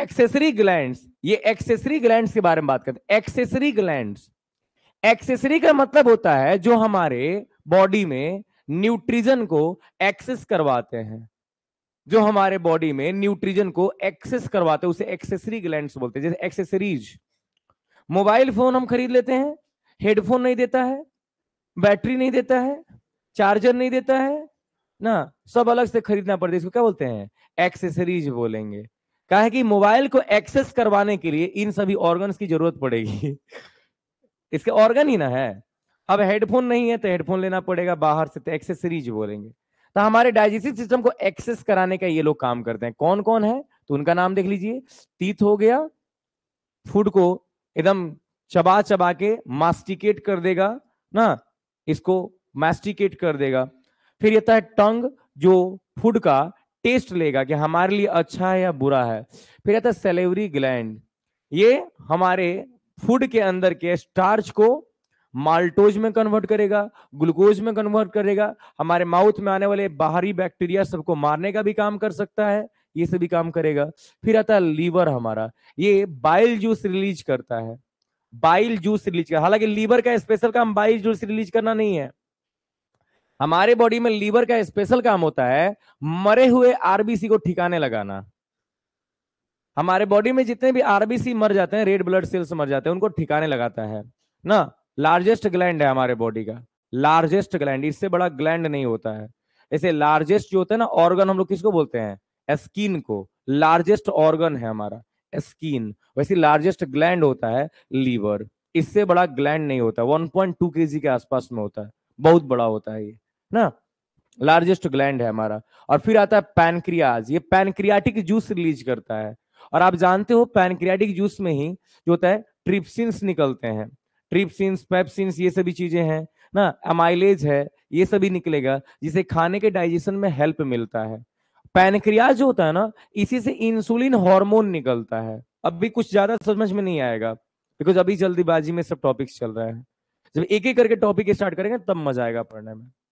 accessory glands ये accessory glands के बारे में बात करते हैं एक्सेसरी ग्लैंड्स एक्सेसरी का मतलब होता है जो हमारे बॉडी में न्यूट्रिजन को एक्सेस करवाते हैं जो हमारे बॉडी में न्यूट्रिजन को एक्सेस करवाते हैं उसे एक्सेसरी ग्लैंड्स बोलते हैं जैसे एक्सेसरीज मोबाइल फोन हम खरीद लेते हैं हेडफोन नहीं देता है बैटरी नहीं देता है चार्जर नहीं देता है ना सब अलग से खरीदना पड़ता है इसको क्या बोलते हैं एक्सेसरीज बोलेंगे कहा है कि मोबाइल को एक्सेस करवाने के लिए इन सभी ऑर्गन्स की जरूरत पड़ेगी इसके ऑर्गन ही ना है अब हेडफोन नहीं है तो हेडफोन लेना पड़ेगा बाहर से तो एक्सेसरीज बोलेंगे तो हमारे डाइजेस्टिव सिस्टम को एक्सेस कराने का ये लोग काम करते हैं कौन कौन है तो उनका नाम देख लीजिए तीत हो गया फूड को एकदम चबा चबा के मास्टिकेट कर देगा ना इसको मास्टिकेट कर देगा फिर ये है टंग जो फूड का टेस्ट लेगा कि हमारे लिए अच्छा है या बुरा है फिर आता है सेलेवरी ग्लैंड ये हमारे फूड के अंदर के स्टार्च को माल्टोज में कन्वर्ट करेगा ग्लूकोज में कन्वर्ट करेगा हमारे माउथ में आने वाले बाहरी बैक्टीरिया सबको मारने का भी काम कर सकता है ये सभी काम करेगा फिर आता है लीवर हमारा ये बाइल जूस रिलीज करता है बाइल जूस रिलीज कर हालांकि लीवर का स्पेशल काम बाइल जूस रिलीज करना नहीं है हमारे बॉडी में लीवर का स्पेशल काम होता है मरे हुए आरबीसी को ठिकाने लगाना हमारे बॉडी में जितने भी आरबीसी मर जाते हैं रेड ब्लड सेल्स मर जाते हैं उनको ठिकाने लगाता है ना लार्जेस्ट ग्लैंड है हमारे बॉडी का लार्जेस्ट ग्लैंड इससे बड़ा ग्लैंड नहीं होता है ऐसे लार्जेस्ट जो होता है ना ऑर्गन हम लोग किसको बोलते हैं स्किन को लार्जेस्ट ऑर्गन है हमारा स्किन वैसे लार्जेस्ट ग्लैंड होता है लीवर इससे बड़ा ग्लैंड नहीं होता 1.2 केजी के आसपास में होता है बहुत बड़ा होता है ये ना लार्जेस्ट ग्लैंड है हमारा और फिर आता है पैनक्रियाज ये पैनक्रियाटिक जूस रिलीज करता है और आप जानते हो पैनक्रियाटिक जूस में ही जो होता है ट्रिप्सिंस निकलते हैं ट्रिप्सिंस पेप्सिंस ये सभी चीजें हैं ना एमाइलेज है ये सभी निकलेगा जिसे खाने के डाइजेशन में हेल्प मिलता है पैनक्रियाज जो होता है ना इसी से इंसुलिन हार्मोन निकलता है अब भी कुछ ज्यादा समझ में नहीं आएगा बिकॉज अभी जल्दीबाजी में सब टॉपिक्स चल रहे हैं जब एक एक करके टॉपिक स्टार्ट करेंगे तब मजा आएगा पढ़ने में